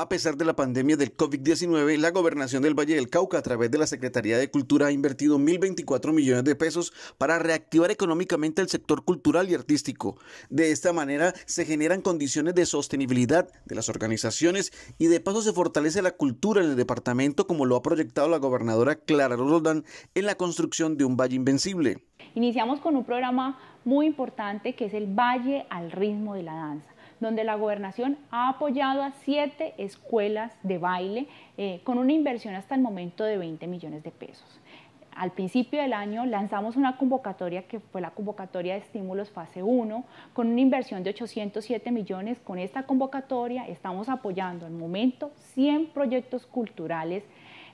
A pesar de la pandemia del COVID-19, la gobernación del Valle del Cauca a través de la Secretaría de Cultura ha invertido 1.024 millones de pesos para reactivar económicamente el sector cultural y artístico. De esta manera se generan condiciones de sostenibilidad de las organizaciones y de paso se fortalece la cultura en el departamento como lo ha proyectado la gobernadora Clara Roldán en la construcción de un valle invencible. Iniciamos con un programa muy importante que es el Valle al ritmo de la danza donde la gobernación ha apoyado a siete escuelas de baile eh, con una inversión hasta el momento de 20 millones de pesos al principio del año lanzamos una convocatoria que fue la convocatoria de estímulos fase 1 con una inversión de 807 millones. Con esta convocatoria estamos apoyando al momento 100 proyectos culturales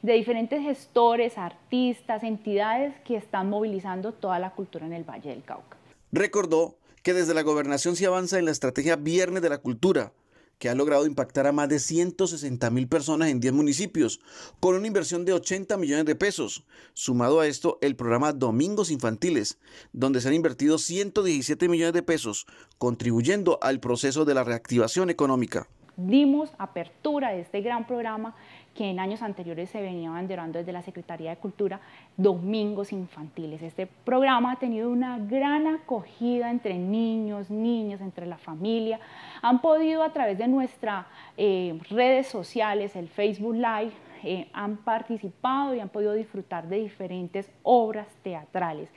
de diferentes gestores, artistas, entidades que están movilizando toda la cultura en el Valle del Cauca. Recordó que desde la gobernación se avanza en la estrategia Viernes de la Cultura, que ha logrado impactar a más de 160 mil personas en 10 municipios, con una inversión de 80 millones de pesos. Sumado a esto, el programa Domingos Infantiles, donde se han invertido 117 millones de pesos, contribuyendo al proceso de la reactivación económica dimos apertura de este gran programa que en años anteriores se venía abanderando desde la Secretaría de Cultura, Domingos Infantiles. Este programa ha tenido una gran acogida entre niños, niñas, entre la familia. Han podido a través de nuestras eh, redes sociales, el Facebook Live, eh, han participado y han podido disfrutar de diferentes obras teatrales.